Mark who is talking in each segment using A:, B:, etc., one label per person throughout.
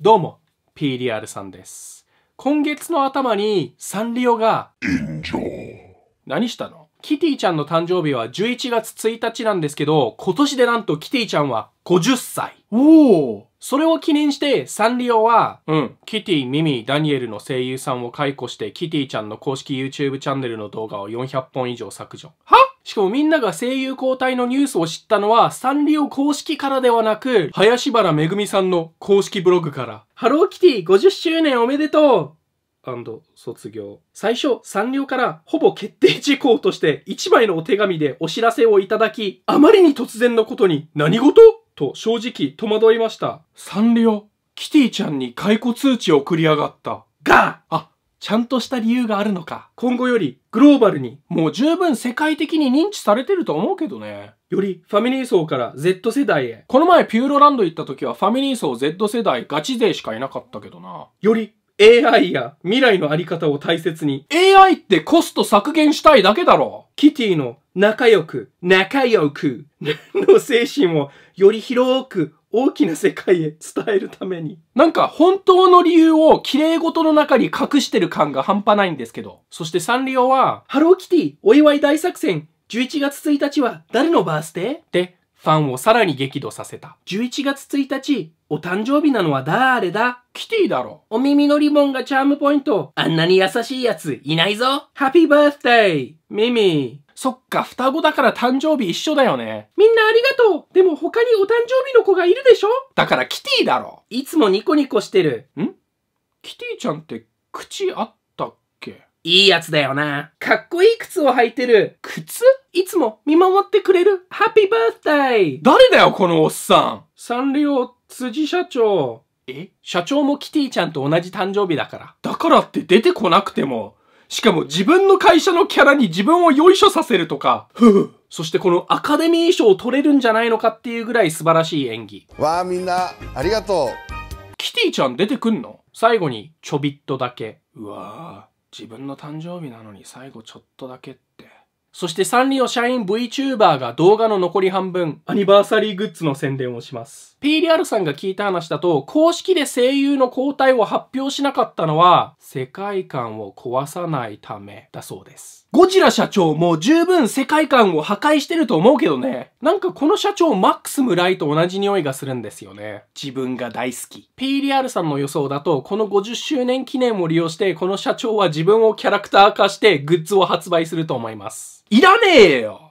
A: どうも、PDR さんです。今月の頭にサンリオが、何したのキティちゃんの誕生日は11月1日なんですけど、今年でなんとキティちゃんは50歳。おーそれを記念して、サンリオは、うん、キティ、ミミ、ダニエルの声優さんを解雇して、キティちゃんの公式 YouTube チャンネルの動画を400本以上削除。はしかもみんなが声優交代のニュースを知ったのは、サンリオ公式からではなく、林原めぐみさんの公式ブログから。ハローキティ50周年おめでとう卒業。最初、サンリオからほぼ決定事項として1枚のお手紙でお知らせをいただき、あまりに突然のことに何事と正直戸惑いました。サンリオ、キティちゃんに解雇通知を送り上がった。があ、ちゃんとした理由があるのか。今後よりグローバルに、もう十分世界的に認知されてると思うけどね。よりファミリー層から Z 世代へ。この前ピューロランド行った時はファミリー層 Z 世代ガチ勢しかいなかったけどな。より AI や未来のあり方を大切に。AI ってコスト削減したいだけだろ。キティの仲良く、仲良くの精神をより広く大きな世界へ伝えるために。なんか本当の理由を綺麗事の中に隠してる感が半端ないんですけど。そしてサンリオは、ハローキティお祝い大作戦11月1日は誰のバースデーで、ファンをさらに激怒させた。11月1日、お誕生日なのは誰だキティだろ。お耳のリボンがチャームポイント。あんなに優しいやついないぞ。ハッピーバースデーミミそっか、双子だから誕生日一緒だよね。みんなありがとうでも他にお誕生日の子がいるでしょだからキティだろいつもニコニコしてる。んキティちゃんって口あったっけいいやつだよな。かっこいい靴を履いてる。靴いつも見守ってくれる。ハッピーバースデー誰だよ、このおっさんサンリオ、辻社長。え社長もキティちゃんと同じ誕生日だから。だからって出てこなくても、しかも自分の会社のキャラに自分をよいしょさせるとか、ふふ。そしてこのアカデミー賞を取れるんじゃないのかっていうぐらい素晴らしい演技。わあみんな、ありがとう。キティちゃん出てくんの最後にちょびっとだけ。うわあ自分の誕生日なのに最後ちょっとだけって。そしてサンリオ社員 VTuber が動画の残り半分、アニバーサリーグッズの宣伝をします。PDR さんが聞いた話だと、公式で声優の交代を発表しなかったのは、世界観を壊さないためだそうです。ゴジラ社長も十分世界観を破壊してると思うけどね。なんかこの社長マックス村井と同じ匂いがするんですよね。自分が大好き。PDR さんの予想だと、この50周年記念を利用して、この社長は自分をキャラクター化してグッズを発売すると思います。いらねえよ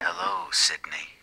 A: Hello, Sydney.